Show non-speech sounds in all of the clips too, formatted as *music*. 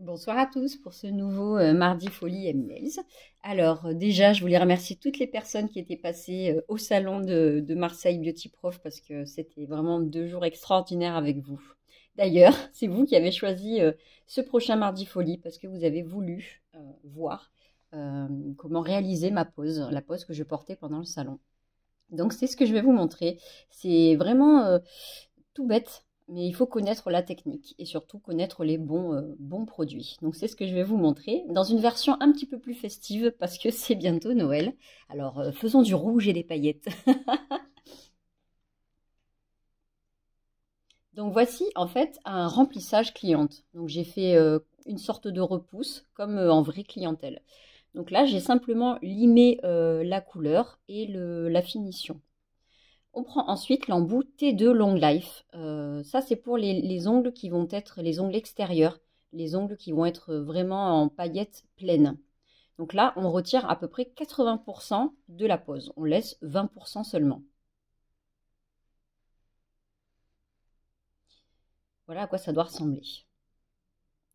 Bonsoir à tous pour ce nouveau euh, Mardi Folie m Alors euh, déjà, je voulais remercier toutes les personnes qui étaient passées euh, au salon de, de, Marseille Beauty Prof parce que c'était vraiment deux jours extraordinaires avec vous. D'ailleurs, *laughs* c'est vous qui avez choisi ce prochain Mardi Folie parce que vous avez voulu voir comment réaliser ma pose, la pose que je portais pendant le salon. Donc c'est ce que je vais vous montrer. C'est vraiment tout bête, mais il faut connaître la technique et surtout connaître les bons, euh, bons produits. Donc c'est ce que je vais vous montrer dans une version un petit peu plus festive parce que c'est bientôt Noël. Alors euh, faisons du rouge et des paillettes. *laughs* Donc voici en fait un remplissage cliente. Donc j'ai fait euh, une sorte de repousse comme en vraie clientèle. Donc là j'ai simplement limé la couleur et la finition. On prend ensuite l'embout T2 Long Life. Euh, ça, c'est pour les, ongles qui vont être les ongles extérieurs, les ongles qui vont être vraiment en paillettes pleines. Donc là, on retire à peu près 80% de la pose. On laisse 20% seulement. Voilà à quoi ça doit ressembler.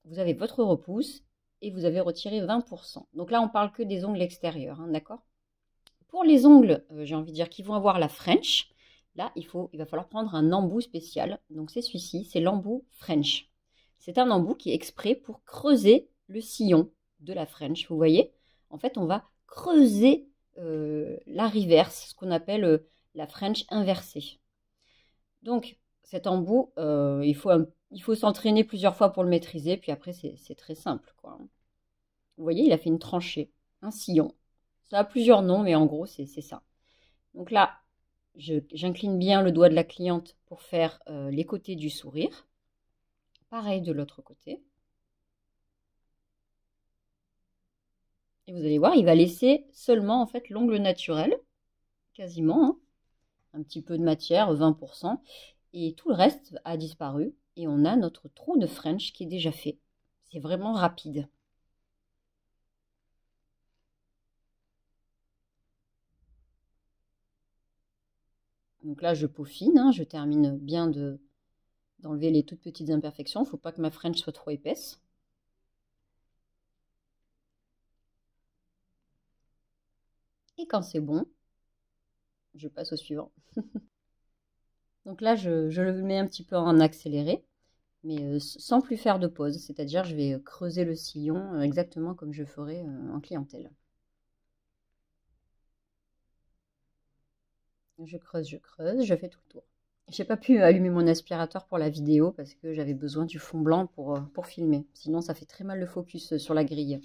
Vous avez votre repousse et vous avez retiré 20%. Donc là, on parle que des ongles extérieurs, hein, d'accord pour les ongles, euh, j'ai envie de dire qu'ils vont avoir la French. Là, il, faut, il va falloir prendre un embout spécial. Donc c'est celui-ci, c'est l'embout French. C'est un embout qui est exprès pour creuser le sillon de la French. Vous voyez En fait, on va creuser euh, la reverse, ce qu'on appelle euh, la French inversée. Donc cet embout, il faut, faut s'entraîner plusieurs fois pour le maîtriser, puis après c'est très simple. Quoi. Vous voyez, il a fait une tranchée, un sillon. Ça a plusieurs noms, mais en gros, c'est ça. Donc là, j'incline bien le doigt de la cliente pour faire euh, les côtés du sourire. Pareil de l'autre côté. Et vous allez voir, il va laisser seulement en fait l'ongle naturel, quasiment, hein. un petit peu de matière, 20%, et tout le reste a disparu. Et on a notre trou de French qui est déjà fait. C'est vraiment rapide. Donc là, je peaufine, hein, je termine bien d'enlever les toutes petites imperfections. Il ne faut pas que ma French soit trop épaisse. Et quand c'est bon, je passe au suivant. *laughs* Donc là, je, je, le mets un petit peu en accéléré, mais euh, sans plus faire de pause. C'est-à-dire, je vais creuser le sillon euh, exactement comme je ferai euh, en clientèle. Je creuse, je creuse, je fais tout le tour. J'ai pas pu allumer mon aspirateur pour la vidéo parce que j'avais besoin du fond blanc pour, euh, pour filmer. Sinon, ça fait très mal le focus euh, sur la grille.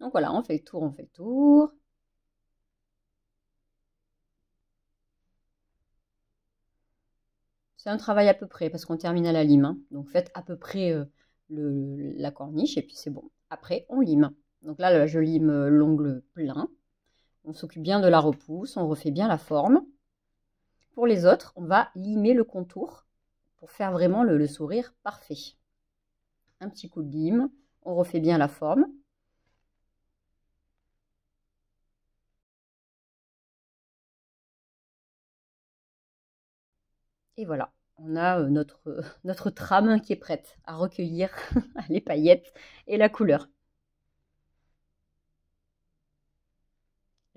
Donc voilà, on fait le tour, on fait le tour. C'est un travail à peu près parce qu'on termine à la lime. Hein. Donc faites à peu près euh, le, la corniche et puis c'est bon. Après, on lime. Donc là je lime l'ongle plein. On s'occupe bien de la repousse, on refait bien la forme. Pour les autres, on va limer le contour pour faire vraiment le, sourire parfait. Un petit coup de lime, on refait bien la forme. Et voilà, on a euh, notre, *laughs* notre trame qui est prête à recueillir *laughs* les paillettes et la couleur.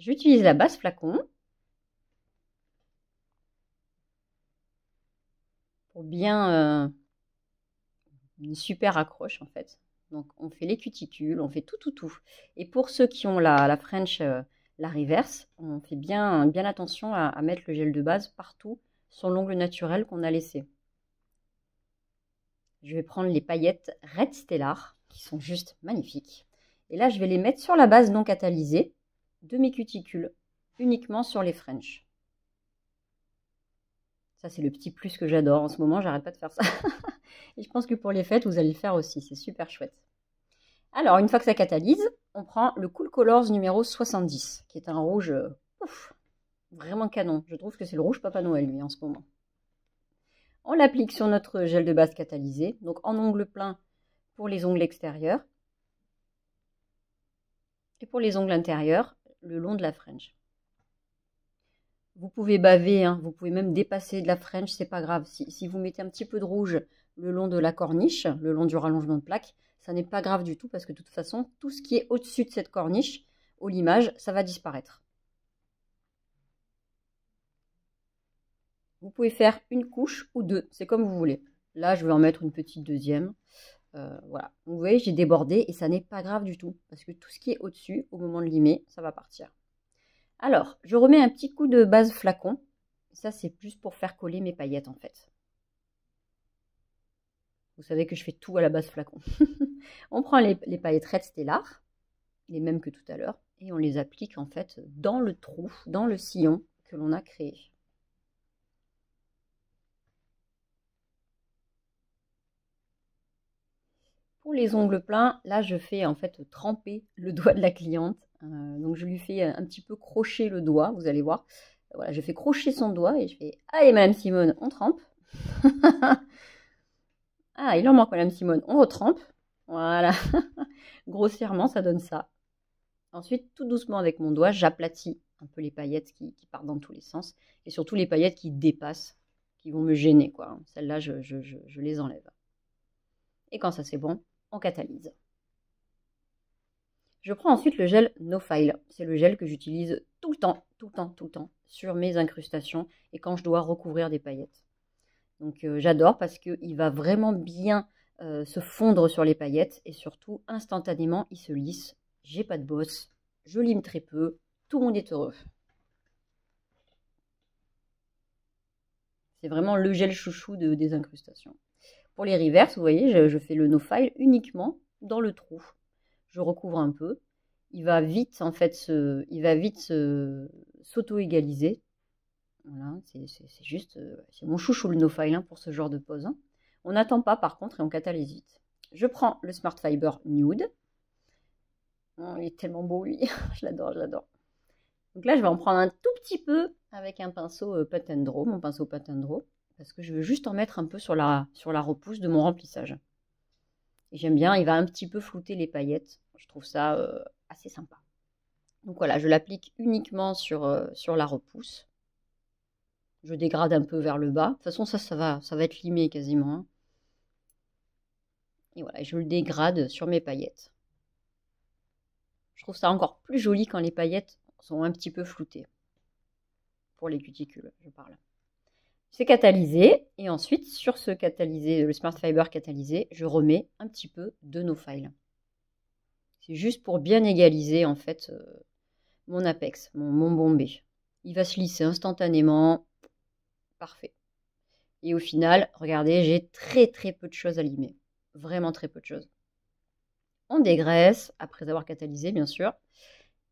J'utilise la base flacon pour bien euh, une super accroche en fait. Donc on fait les cuticules, on fait tout tout tout. Et pour ceux qui ont la, French, euh, la reverse, on fait bien, bien attention à mettre le gel de base partout sur l'ongle naturel qu'on a laissé. Je vais prendre les paillettes Red Stellar qui sont juste magnifiques. Et là, je vais les mettre sur la base non catalysée de mes cuticules, uniquement sur les French. Ça, c'est le petit plus que j'adore en ce moment, j'arrête pas de faire ça. *laughs* Et je pense que pour les fêtes, vous allez le faire aussi, c'est super chouette. Alors, une fois que ça catalyse, on prend le Cool Colors numéro 70, qui est un rouge euh, ouf, vraiment canon. Je trouve que c'est le rouge Papa Noël, lui, en ce moment. On l'applique sur notre gel de base catalysé, donc en ongle plein pour les ongles extérieurs. Et pour les ongles intérieurs, le long de la frange Vous pouvez baver, hein, vous pouvez même dépasser de la frange c'est pas grave. Si, si, vous mettez un petit peu de rouge le long de la corniche, le long du rallongement de plaque, ça n'est pas grave du tout parce que de toute façon, tout ce qui est au-dessus de cette corniche, au limage, ça va disparaître. Vous pouvez faire une couche ou deux, c'est comme vous voulez. Là, je vais en mettre une petite deuxième. Euh, voilà. vous voyez, j'ai débordé et ça n'est pas grave du tout parce que tout ce qui est au-dessus, au moment de limer, ça va partir. Alors, je remets un petit coup de base flacon. Ça, c'est plus pour faire coller mes paillettes en fait. Vous savez que je fais tout à la base flacon. *laughs* on prend les, les paillettes Red Stellar, les mêmes que tout à l'heure, et on les applique en fait dans le trou, dans le sillon que l'on a créé. les ongles pleins, là je fais en fait tremper le *laughs* doigt de la cliente. Euh, donc je lui fais un petit peu crocher le doigt, vous allez voir. Voilà, je fais crocher son doigt et je fais Allez Madame Simone, on trempe. *laughs* ah, il en manque Madame Simone, on retrempe. Voilà. *laughs* Grossièrement, ça donne ça. Ensuite, tout doucement avec mon doigt, j'aplatis un peu les paillettes qui, partent dans tous les sens. Et surtout les paillettes qui dépassent, qui vont me gêner. quoi. Celles-là, je les enlève. Et quand ça c'est bon, catalyse. Je prends ensuite le gel No File. C'est le gel que j'utilise tout le temps, tout le temps, tout le temps sur mes incrustations et quand je dois recouvrir des paillettes. Donc euh, j'adore parce qu'il va vraiment bien euh, se fondre sur les paillettes et surtout instantanément il se lisse. J'ai pas de bosse, je lime très peu, tout le monde est heureux. C'est vraiment le gel chouchou de, des incrustations. Pour les reverse, vous voyez, je, fais le no-file uniquement dans le trou. Je recouvre un peu. Il va vite, en fait, il va vite s'auto-égaliser. c'est juste, euh, c'est mon chouchou le no-file hein, pour ce genre de pose. Hein. On n'attend pas par contre et on catalyse vite. Je prends le Smart Fiber Nude. Oh, il est tellement beau lui, *laughs* je l'adore, je l'adore. Donc là, je vais en prendre un tout petit peu avec un pinceau euh, Patendro, mon pinceau Patendro parce que je veux juste en mettre un peu sur la, sur la repousse de mon remplissage. Et j'aime bien, il va un petit peu flouter les paillettes. Je trouve ça euh, assez sympa. Donc voilà, je l'applique uniquement sur, euh, sur la repousse. Je dégrade un peu vers le bas. De toute façon, ça, ça va, ça va être limé quasiment. Hein. Et voilà, je le dégrade sur mes paillettes. Je trouve ça encore plus joli quand les paillettes sont un petit peu floutées. Pour les cuticules, je parle c'est catalysé. Et ensuite, sur ce catalysé, le Smart Fiber catalysé, je remets un petit peu de nos files. C'est juste pour bien égaliser en fait euh, mon apex, mon, mon bombé. Il va se lisser instantanément. Parfait. Et au final, regardez, j'ai très très peu de choses à limer. Vraiment très peu de choses. On dégraisse, après avoir catalysé bien sûr,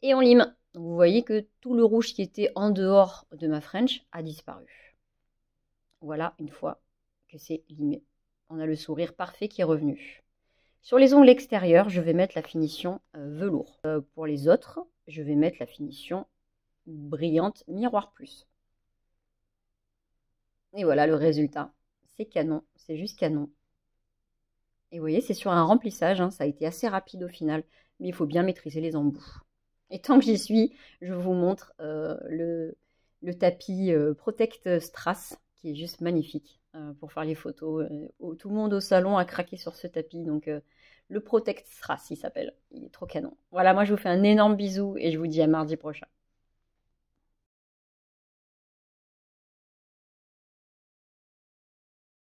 et on lime. vous voyez que tout le rouge qui était en dehors de ma French a disparu. Voilà, une fois que c'est limé, on a le sourire parfait qui est revenu. Sur les ongles extérieurs, je vais mettre la finition euh, velours. Euh, pour les autres, je vais mettre la finition brillante miroir plus. Et voilà le résultat. C'est canon, c'est juste canon. Et vous voyez, c'est sur un remplissage, hein, ça a été assez rapide au final, mais il faut bien maîtriser les embouts. Et tant que j'y suis, je vous montre euh, le, tapis Protect Strass qui est juste magnifique euh, pour faire les photos. Euh, tout le monde au salon a craqué sur ce tapis, donc euh, le Protect sera il s'appelle. Il est trop canon. Voilà, moi je vous fais un énorme bisou et je vous dis à mardi prochain.